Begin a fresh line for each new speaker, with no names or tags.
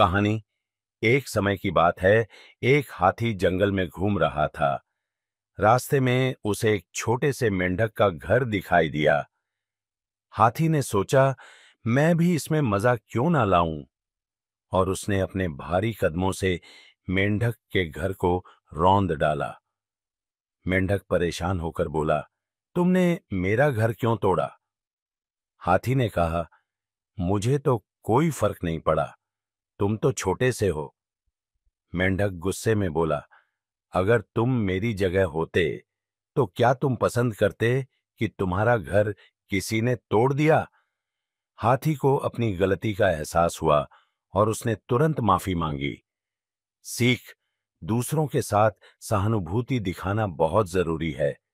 कहानी एक समय की बात है एक हाथी जंगल में घूम रहा था रास्ते में उसे एक छोटे से मेंढक का घर दिखाई दिया हाथी ने सोचा मैं भी इसमें मजा क्यों ना लाऊं और उसने अपने भारी कदमों से मेंढक के घर को रौंद डाला मेंढक परेशान होकर बोला तुमने मेरा घर क्यों तोड़ा हाथी ने कहा मुझे तो कोई फर्क नहीं पड़ा तुम तो छोटे से हो मेंढक गुस्से में बोला अगर तुम मेरी जगह होते तो क्या तुम पसंद करते कि तुम्हारा घर किसी ने तोड़ दिया हाथी को अपनी गलती का एहसास हुआ और उसने तुरंत माफी मांगी सीख दूसरों के साथ सहानुभूति दिखाना बहुत जरूरी है